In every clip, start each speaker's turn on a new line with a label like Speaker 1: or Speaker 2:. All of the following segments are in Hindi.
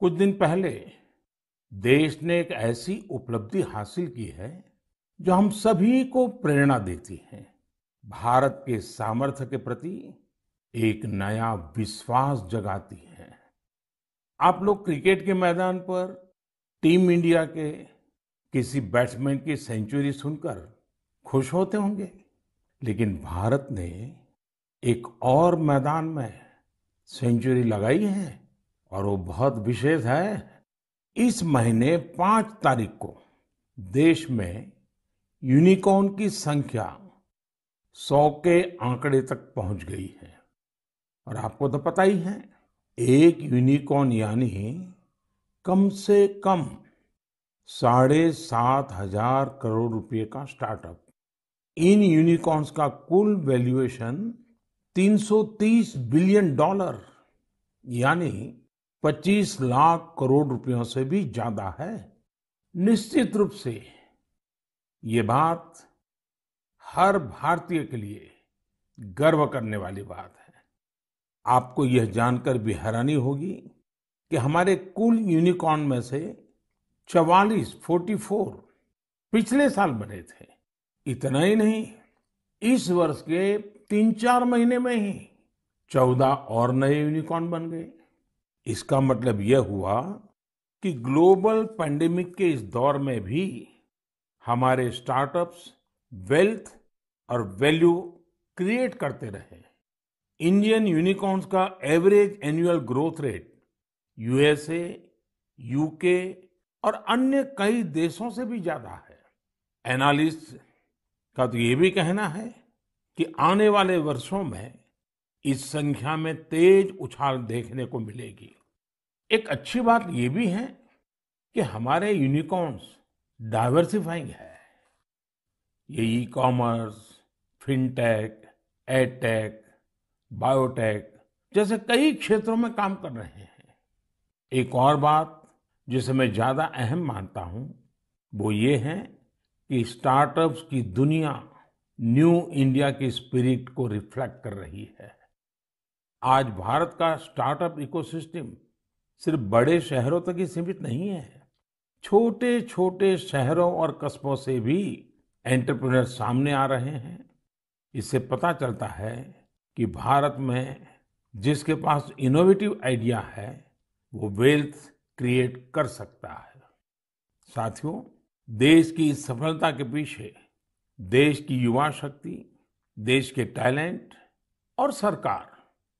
Speaker 1: कुछ दिन पहले देश ने एक ऐसी उपलब्धि हासिल की है जो हम सभी को प्रेरणा देती है भारत के सामर्थ्य के प्रति एक नया विश्वास जगाती है आप लोग क्रिकेट के मैदान पर टीम इंडिया के किसी बैट्समैन की सेंचुरी सुनकर खुश होते होंगे लेकिन भारत ने एक और मैदान में सेंचुरी लगाई है और वो बहुत विशेष है इस महीने पांच तारीख को देश में यूनिकॉर्न की संख्या सौ के आंकड़े तक पहुंच गई है और आपको तो पता ही है एक यूनिकॉर्न यानी कम से कम साढ़े सात हजार करोड़ रुपए का स्टार्टअप इन यूनिकॉर्न्स का कुल वैल्यूएशन 330 बिलियन डॉलर यानी 25 लाख करोड़ रुपयों से भी ज्यादा है निश्चित रूप से ये बात हर भारतीय के लिए गर्व करने वाली बात है आपको यह जानकर भी हैरानी होगी कि हमारे कुल यूनिकॉर्न में से 44 44 पिछले साल बने थे इतना ही नहीं इस वर्ष के तीन चार महीने में ही 14 और नए यूनिकॉर्न बन गए इसका मतलब यह हुआ कि ग्लोबल पैंडेमिक के इस दौर में भी हमारे स्टार्टअप्स वेल्थ और वैल्यू क्रिएट करते रहे इंडियन यूनिकॉर्न्स का average annual growth rate USA UK और अन्य कई देशों से भी ज्यादा है एनालिस्ट का तो ये भी कहना है कि आने वाले वर्षों में इस संख्या में तेज उछाल देखने को मिलेगी एक अच्छी बात यह भी है कि हमारे यूनिकॉर्न्स डाइवर्सिफाइंग है ये e commerce fintech edtech biotech जैसे कई क्षेत्रों में काम कर रहे हैं एक और बात जिसे मैं ज्यादा अहम मानता हूं वो ये है कि स्टार्टअप्स की दुनिया न्यू इंडिया की स्पिरिट को रिफ्लेक्ट कर रही है आज भारत का स्टार्टअप इकोसिस्टम सिर्फ बड़े शहरों तक ही सीमित नहीं है छोटे छोटे शहरों और कस्बों से भी एंटरप्रेन्योर सामने आ रहे हैं इससे पता चलता है कि भारत में जिसके पास इनोवेटिव आइडिया है वो वेल्थ क्रिएट कर सकता है साथियों देश की इस सफलता के पीछे देश की युवा शक्ति देश के टैलेंट और सरकार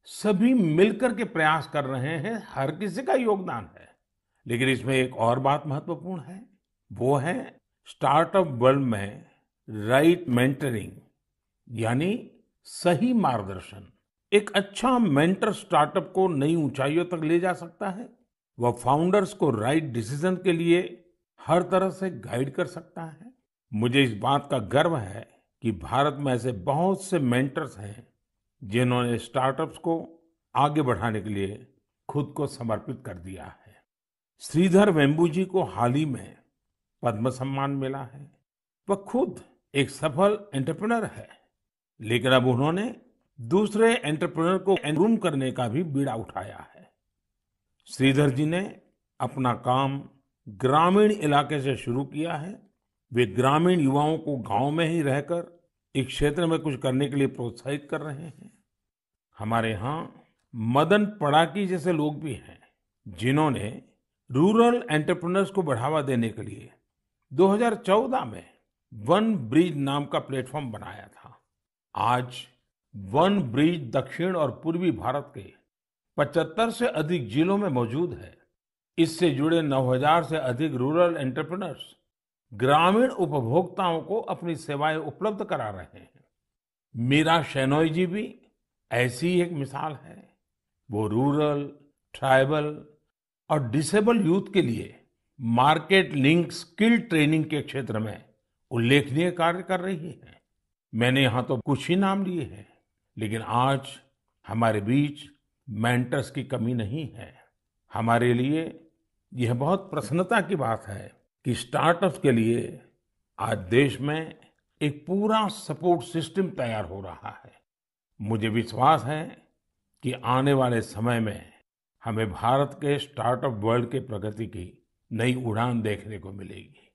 Speaker 1: सभी मिलकर के प्रयास कर रहे हैं हर किसी का योगदान है लेकिन इसमें एक और बात महत्वपूर्ण है वो है स्टार्टअप वर्ल्ड में राइट मेंटरिंग यानी सही मार्गदर्शन एक अच्छा मेंटर स्टार्टअप को नई ऊंचाइयों तक ले जा सकता है वह फाउंडर्स को राइट डिसीजन के लिए हर तरह से गाइड कर सकता है मुझे इस बात का गर्व है कि भारत में ऐसे बहुत से मेंटर्स हैं जिन्होंने स्टार्टअप्स को आगे बढ़ाने के लिए खुद को समर्पित कर दिया है श्रीधर वेम्बू जी को हाल ही में पद्म सम्मान मिला है वह खुद एक सफल एंटरप्रेनर है लेकिन अब उन्होंने दूसरे एंटरप्रेनर को एनरूम करने का भी बीड़ा उठाया है श्रीधर जी ने अपना काम ग्रामीण इलाके से शुरू किया है वे ग्रामीण युवाओं को गांव में ही रहकर इस क्षेत्र में कुछ करने के लिए प्रोत्साहित कर रहे हैं हमारे यहाँ मदन पड़ाकी जैसे लोग भी हैं जिन्होंने रूरल एंटरप्रनर्स को बढ़ावा देने के लिए 2014 में वन ब्रिज नाम का प्लेटफॉर्म बनाया था आज वन ब्रिज दक्षिण और पूर्वी भारत के 75 से अधिक जिलों में मौजूद है इससे जुड़े 9000 से अधिक रूरल एंटरप्रेनर्स ग्रामीण उपभोक्ताओं को अपनी सेवाएं उपलब्ध करा रहे हैं मीरा शेनोय जी भी ऐसी एक मिसाल है वो रूरल ट्राइबल और डिसेबल यूथ के लिए मार्केट लिंक स्किल ट्रेनिंग के क्षेत्र में उल्लेखनीय कार्य कर रही है मैंने यहाँ तो कुछ ही नाम लिए हैं लेकिन आज हमारे बीच मेंटर्स की कमी नहीं है हमारे लिए यह बहुत प्रसन्नता की बात है कि स्टार्टअप्स के लिए आज देश में एक पूरा सपोर्ट सिस्टम तैयार हो रहा है मुझे विश्वास है कि आने वाले समय में हमें भारत के स्टार्टअप वर्ल्ड के प्रगति की नई उड़ान देखने को मिलेगी